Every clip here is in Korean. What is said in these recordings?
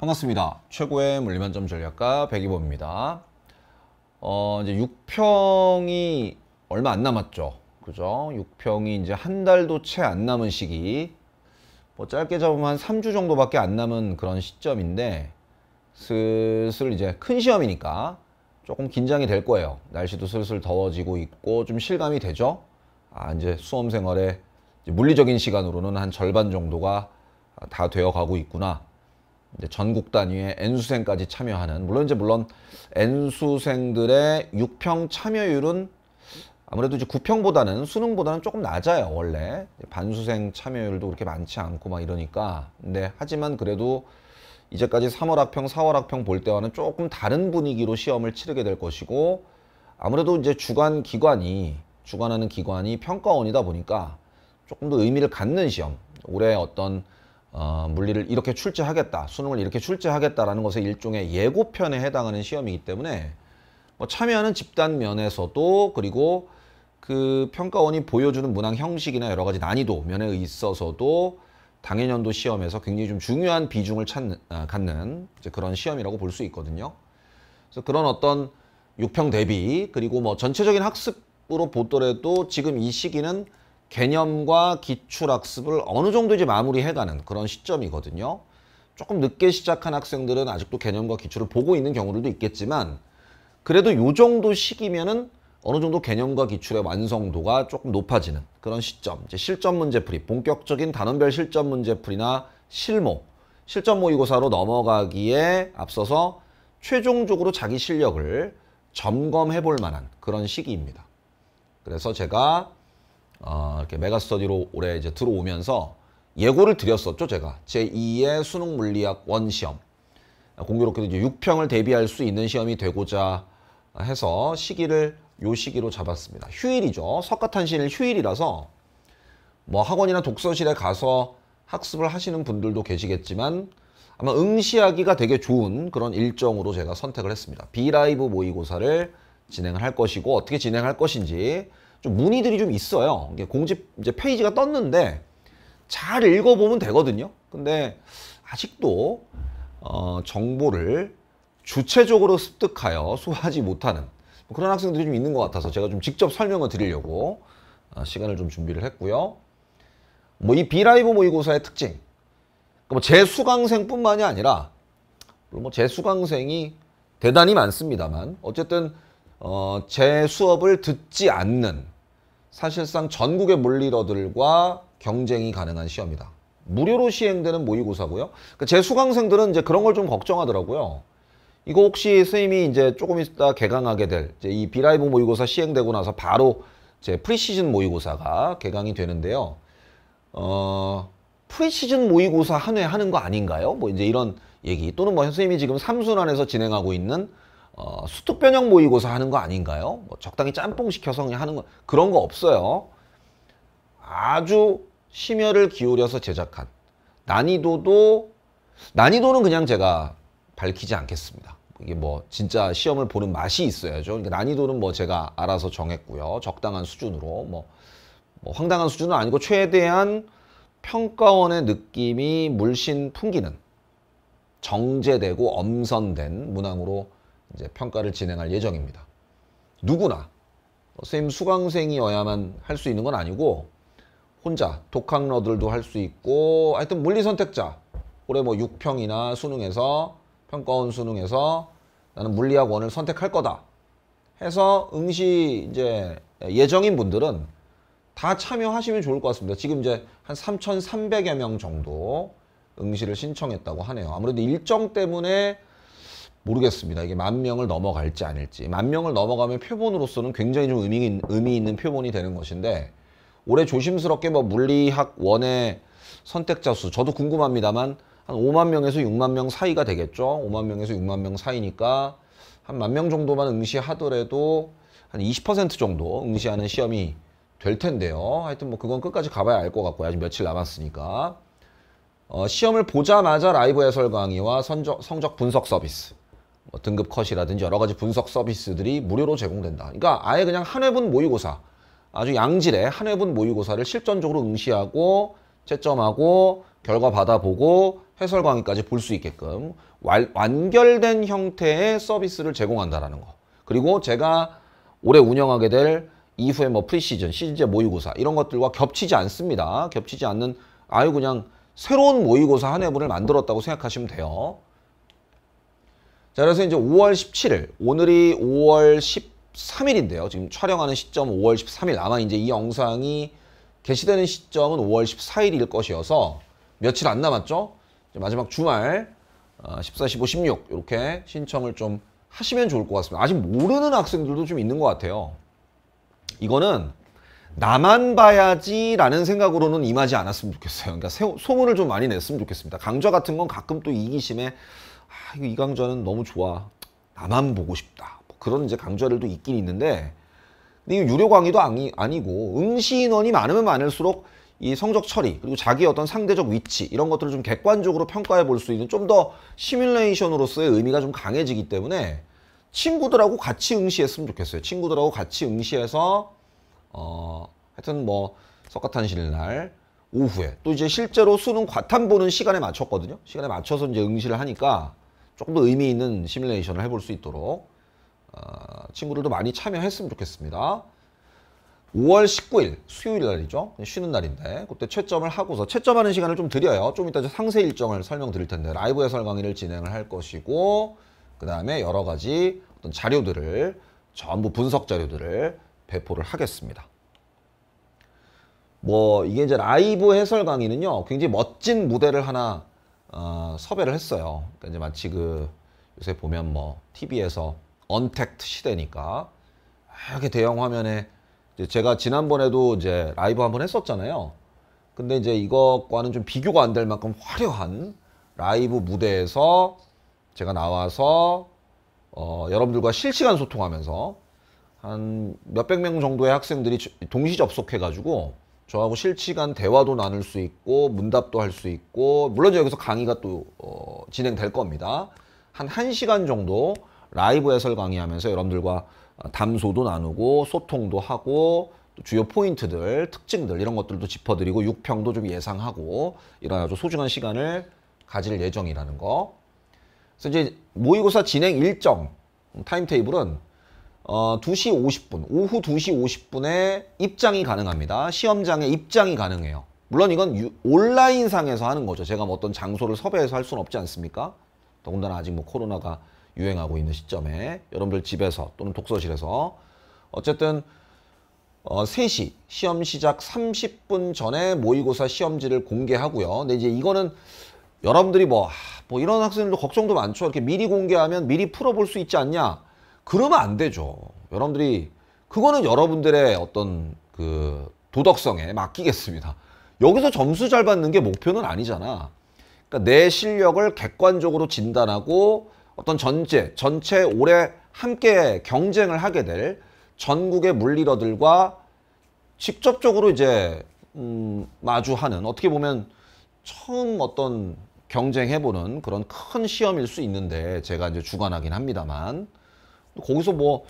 반갑습니다. 최고의 물리만점 전략가 백이범입니다. 어, 이제 6평이 얼마 안 남았죠. 그죠? 6평이 이제 한 달도 채 안 남은 시기. 뭐 짧게 잡으면 한 3주 정도밖에 안 남은 그런 시점인데 슬슬 이제 큰 시험이니까 조금 긴장이 될 거예요. 날씨도 슬슬 더워지고 있고 좀 실감이 되죠? 아, 이제 수험 생활에 물리적인 시간으로는 한 절반 정도가 다 되어 가고 있구나. 전국 단위의 N수생까지 참여하는 물론 이제 물론 N수생들의 6평 참여율은 아무래도 이제 9평보다는 수능보다는 조금 낮아요 원래 반수생 참여율도 그렇게 많지 않고 막 이러니까 근데 하지만 그래도 이제까지 3월 학평 4월 학평 볼 때와는 조금 다른 분위기로 시험을 치르게 될 것이고 아무래도 이제 주관 기관이 주관하는 기관이 평가원이다 보니까 조금 더 의미를 갖는 시험 올해 어떤 어, 물리를 이렇게 출제하겠다, 수능을 이렇게 출제하겠다라는 것의 일종의 예고편에 해당하는 시험이기 때문에 뭐 참여하는 집단 면에서도 그리고 그 평가원이 보여주는 문항 형식이나 여러 가지 난이도 면에 있어서도 당해년도 시험에서 굉장히 좀 중요한 비중을 찾는, 아, 갖는 이제 그런 시험이라고 볼 수 있거든요. 그래서 그런 어떤 육평 대비 그리고 뭐 전체적인 학습으로 보더라도 지금 이 시기는 개념과 기출학습을 어느 정도 이제 마무리해가는 그런 시점이거든요. 조금 늦게 시작한 학생들은 아직도 개념과 기출을 보고 있는 경우들도 있겠지만 그래도 요 정도 시기면은 어느 정도 개념과 기출의 완성도가 조금 높아지는 그런 시점 이제 실전 문제풀이 본격적인 단원별 실전 문제풀이나 실모 실전 모의고사로 넘어가기에 앞서서 최종적으로 자기 실력을 점검해 볼 만한 그런 시기입니다 그래서 제가 어, 이렇게 메가스터디로 올해 이제 들어오면서 예고를 드렸었죠 제가 제2의 수능 물리학 원 시험 공교롭게도 이제 6평을 대비할 수 있는 시험이 되고자 해서 시기를 요 시기로 잡았습니다 휴일이죠 석가탄신일 휴일이라서 뭐 학원이나 독서실에 가서 학습을 하시는 분들도 계시겠지만 아마 응시하기가 되게 좋은 그런 일정으로 제가 선택을 했습니다 비라이브 모의고사를 진행을 할 것이고 어떻게 진행할 것인지 좀 문의들이 좀 있어요. 공지 이제 페이지가 떴는데 잘 읽어보면 되거든요. 근데 아직도 어, 정보를 주체적으로 습득하여 소화하지 못하는 뭐 그런 학생들이 좀 있는 것 같아서 제가 좀 직접 설명을 드리려고 어, 시간을 좀 준비를 했고요. 뭐 이 비라이브 모의고사의 특징. 그러니까 뭐 재수강생뿐만이 아니라 뭐 재수강생이 대단히 많습니다만 어쨌든 어, 제 수업을 듣지 않는 사실상 전국의 물리러들과 경쟁이 가능한 시험이다. 무료로 시행되는 모의고사고요. 그러니까 제 수강생들은 이제 그런 걸 좀 걱정하더라고요. 이거 혹시 선생님이 이제 조금 있다 개강하게 될 이 비라이브 모의고사 시행되고 나서 바로 제 프리시즌 모의고사가 개강이 되는데요. 어, 프리시즌 모의고사 한 회 하는 거 아닌가요? 뭐 이제 이런 얘기 또는 뭐 선생님이 지금 삼순환에서 진행하고 있는 어, 수특 변형 모의고사 하는 거 아닌가요? 뭐 적당히 짬뽕 시켜서 그냥 하는 거 그런 거 없어요. 아주 심혈을 기울여서 제작한 난이도도 난이도는 그냥 제가 밝히지 않겠습니다. 이게 뭐 진짜 시험을 보는 맛이 있어야죠. 그러니까 난이도는 뭐 제가 알아서 정했고요. 적당한 수준으로 뭐, 뭐 황당한 수준은 아니고 최대한 평가원의 느낌이 물씬 풍기는 정제되고 엄선된 문항으로 이제 평가를 진행할 예정입니다. 누구나 뭐 선생님 수강생이어야만 할 수 있는 건 아니고 혼자 독학러들도 할 수 있고 하여튼 물리 선택자 올해 뭐 6평이나 수능에서 평가원 수능에서 나는 물리학 원을 선택할 거다 해서 응시 이제 예정인 분들은 다 참여하시면 좋을 것 같습니다. 지금 이제 한 3,300여 명 정도 응시를 신청했다고 하네요. 아무래도 일정 때문에 모르겠습니다. 이게 만 명을 넘어갈지 아닐지. 만 명을 넘어가면 표본으로서는 굉장히 좀 의미, 있는, 의미 있는 표본이 되는 것인데 올해 조심스럽게 뭐 물리학 원의 선택자 수 저도 궁금합니다만 한 5만 명에서 6만 명 사이가 되겠죠. 5만 명에서 6만 명 사이니까 한 만 명 정도만 응시하더라도 한 20% 정도 응시하는 시험이 될 텐데요. 하여튼 뭐 그건 끝까지 가봐야 알 것 같고요. 아직 며칠 남았으니까. 어, 시험을 보자마자 라이브 해설 강의와 선적, 성적 분석 서비스. 뭐 등급 컷이라든지 여러 가지 분석 서비스들이 무료로 제공된다. 그러니까 아예 그냥 한 회분 모의고사 아주 양질의 한 회분 모의고사를 실전적으로 응시하고 채점하고 결과 받아보고 해설 강의까지 볼 수 있게끔 완결된 형태의 서비스를 제공한다라는 거. 그리고 제가 올해 운영하게 될 이후에 뭐 프리시즌, 시즌제 모의고사 이런 것들과 겹치지 않습니다. 겹치지 않는 아유 그냥 새로운 모의고사 한 회분을 만들었다고 생각하시면 돼요. 자, 그래서 이제 5월 17일, 오늘이 5월 13일인데요. 지금 촬영하는 시점 5월 13일, 아마 이제 이 영상이 게시되는 시점은 5월 14일일 것이어서 며칠 안 남았죠? 이제 마지막 주말 어, 14, 15, 16 이렇게 신청을 좀 하시면 좋을 것 같습니다. 아직 모르는 학생들도 좀 있는 것 같아요. 이거는 나만 봐야지라는 생각으로는 임하지 않았으면 좋겠어요. 그러니까 소문을 좀 많이 냈으면 좋겠습니다. 강좌 같은 건 가끔 또 이기심에 아, 이 강좌는 너무 좋아. 나만 보고 싶다. 뭐 그런 이제 강좌들도 있긴 있는데 근데 이 유료 강의도 아니, 아니고 응시 인원이 많으면 많을수록 이 성적 처리 그리고 자기 어떤 상대적 위치 이런 것들을 좀 객관적으로 평가해 볼 수 있는 좀 더 시뮬레이션으로서의 의미가 좀 강해지기 때문에 친구들하고 같이 응시했으면 좋겠어요. 친구들하고 같이 응시해서 어 하여튼 뭐석가탄신일날 오후에 또 이제 실제로 수능 과탐 보는 시간에 맞췄거든요. 시간에 맞춰서 이제 응시를 하니까 조금 더 의미 있는 시뮬레이션을 해볼 수 있도록 어, 친구들도 많이 참여했으면 좋겠습니다. 5월 19일 수요일 날이죠. 쉬는 날인데 그때 채점을 하고서 채점하는 시간을 좀 드려요. 좀 이따 상세 일정을 설명드릴 텐데 라이브 해설 강의를 진행을 할 것이고 그 다음에 여러 가지 어떤 자료들을 전부 분석 자료들을 배포를 하겠습니다. 뭐 이게 이제 라이브 해설 강의는요. 굉장히 멋진 무대를 하나 어, 섭외를 했어요. 그러니까 이제 마치 그 요새 보면 뭐 TV에서 언택트 시대니까 이렇게 대형 화면에 이제 제가 지난번에도 이제 라이브 한번 했었잖아요. 근데 이제 이것과는 좀 비교가 안 될 만큼 화려한 라이브 무대에서 제가 나와서 어, 여러분들과 실시간 소통하면서 한 몇백 명 정도의 학생들이 동시 접속해가지고 저하고 실시간 대화도 나눌 수 있고 문답도 할 수 있고 물론 여기서 강의가 또 어, 진행될 겁니다. 한 1시간 정도 라이브 해설 강의하면서 여러분들과 어, 담소도 나누고 소통도 하고 또 주요 포인트들, 특징들 이런 것들도 짚어드리고 6평도좀 예상하고 이런 아주 소중한 시간을 가질 예정이라는 거. 그래서 이제 모의고사 진행 일정 음, 타임테이블은 어, 2시 50분, 오후 2시 50분에 입장이 가능합니다. 시험장에 입장이 가능해요. 물론 이건 유, 온라인상에서 하는 거죠. 제가 뭐 어떤 장소를 섭외해서 할 수는 없지 않습니까? 더군다나 아직 뭐 코로나가 유행하고 있는 시점에 여러분들 집에서 또는 독서실에서 어쨌든 어, 3시 시험 시작 30분 전에 모의고사 시험지를 공개하고요. 근데 이제 이거는 여러분들이 뭐, 뭐 이런 학생들도 걱정도 많죠. 이렇게 미리 공개하면 미리 풀어볼 수 있지 않냐. 그러면 안 되죠. 여러분들이 그거는 여러분들의 어떤 그 도덕성에 맡기겠습니다. 여기서 점수 잘 받는 게 목표는 아니잖아. 그러니까 내 실력을 객관적으로 진단하고 어떤 전체, 전체 올해 함께 경쟁을 하게 될 전국의 물리러들과 직접적으로 이제 음, 마주하는 어떻게 보면 처음 어떤 경쟁해보는 그런 큰 시험일 수 있는데 제가 이제 주관하긴 합니다만 거기서 뭐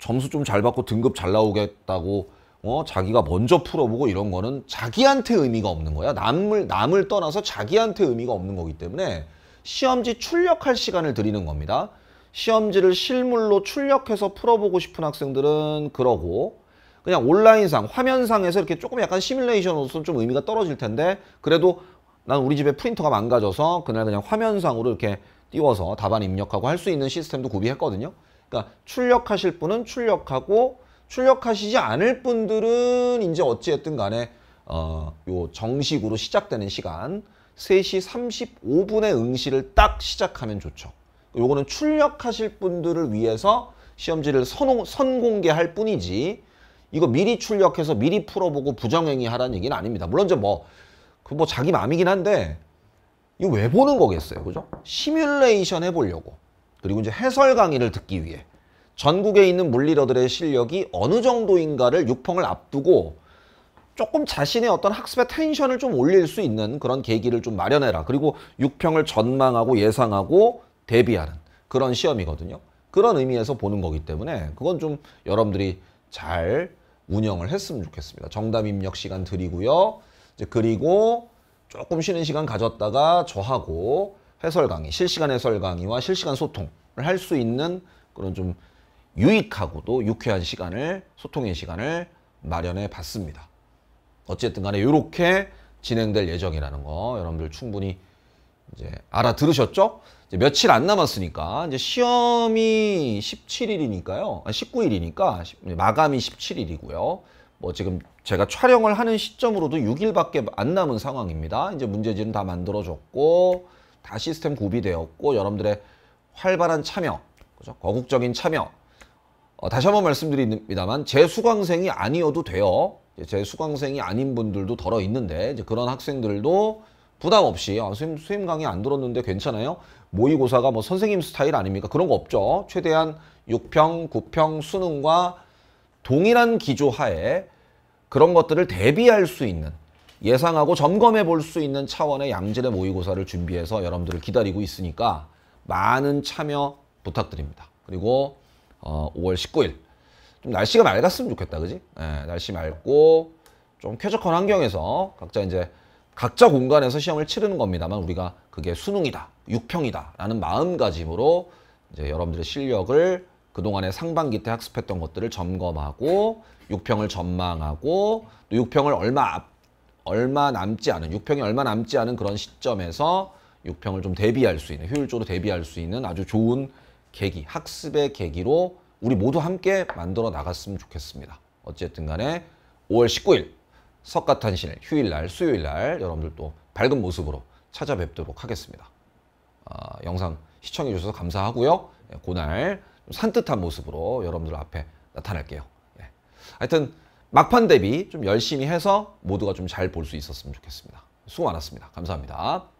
점수 좀 잘 받고 등급 잘 나오겠다고 어 자기가 먼저 풀어보고 이런 거는 자기한테 의미가 없는 거야. 남을 남을 떠나서 자기한테 의미가 없는 거기 때문에 시험지 출력할 시간을 드리는 겁니다. 시험지를 실물로 출력해서 풀어보고 싶은 학생들은 그러고 그냥 온라인상 화면상에서 이렇게 조금 약간 시뮬레이션으로서는 좀 의미가 떨어질 텐데 그래도 난 우리 집에 프린터가 망가져서 그날 그냥 화면상으로 이렇게 띄워서 답안 입력하고 할 수 있는 시스템도 구비했거든요. 그러니까 출력하실 분은 출력하고 출력하시지 않을 분들은 이제 어찌됐든 간에 어, 요 정식으로 시작되는 시간 3시 35분에 응시를 딱 시작하면 좋죠. 요거는 출력하실 분들을 위해서 시험지를 선호, 선공개할 뿐이지 이거 미리 출력해서 미리 풀어보고 부정행위 하라는 얘기는 아닙니다. 물론 이제 뭐, 그 뭐 자기 맘이긴 한데 이거 왜 보는 거겠어요. 그죠? 시뮬레이션 해보려고. 그리고 이제 해설 강의를 듣기 위해 전국에 있는 물리러들의 실력이 어느 정도인가를 육펑을 앞두고 조금 자신의 어떤 학습의 텐션을 좀 올릴 수 있는 그런 계기를 좀 마련해라. 그리고 육평을 전망하고 예상하고 대비하는 그런 시험이거든요. 그런 의미에서 보는 거기 때문에 그건 좀 여러분들이 잘 운영을 했으면 좋겠습니다. 정답 입력 시간 드리고요. 이제 그리고 조금 쉬는 시간 가졌다가 저하고 해설 강의, 실시간 해설 강의와 실시간 소통을 할 수 있는 그런 좀 유익하고도 유쾌한 시간을 소통의 시간을 마련해 봤습니다. 어쨌든 간에 이렇게 진행될 예정이라는 거 여러분들 충분히 이제 알아들으셨죠? 이제 며칠 안 남았으니까 이제 시험이 17일이니까요. 19일이니까 마감이 17일이고요. 뭐 지금 제가 촬영을 하는 시점으로도 6일밖에 안 남은 상황입니다. 이제 문제지는 다 만들어졌고 다 시스템 구비되었고 여러분들의 활발한 참여, 그죠? 거국적인 참여. 어, 다시 한번 말씀드립니다만 제 수강생이 아니어도 돼요. 제 수강생이 아닌 분들도 덜어 있는데 이제 그런 학생들도 부담 없이 아, 선생 수임 강의 안 들었는데 괜찮아요? 모의고사가 뭐 선생님 스타일 아닙니까? 그런 거 없죠. 최대한 6평, 9평, 수능과 동일한 기조 하에 그런 것들을 대비할 수 있는 예상하고 점검해 볼 수 있는 차원의 양질의 모의고사를 준비해서 여러분들을 기다리고 있으니까 많은 참여 부탁드립니다. 그리고 어, 5월 19일 좀 날씨가 맑았으면 좋겠다, 그지? 네, 날씨 맑고 좀 쾌적한 환경에서 각자 이제 각자 공간에서 시험을 치르는 겁니다만 우리가 그게 수능이다, 6평이다라는 마음가짐으로 이제 여러분들의 실력을 그동안의 상반기 때 학습했던 것들을 점검하고 6평을 전망하고 또 육평을 얼마 앞 얼마 남지 않은 6평이 얼마 남지 않은 그런 시점에서 6평을 좀 대비할 수 있는 효율적으로 대비할 수 있는 아주 좋은 계기 학습의 계기로 우리 모두 함께 만들어 나갔으면 좋겠습니다. 어쨌든 간에 5월 19일 석가탄신일 휴일날 수요일날 여러분들 도 밝은 모습으로 찾아뵙도록 하겠습니다. 어, 영상 시청해 주셔서 감사하고요. 예, 그날 산뜻한 모습으로 여러분들 앞에 나타날게요. 예. 하여튼 막판 대비 좀 열심히 해서 모두가 좀 잘 볼 수 있었으면 좋겠습니다. 수고 많았습니다. 감사합니다.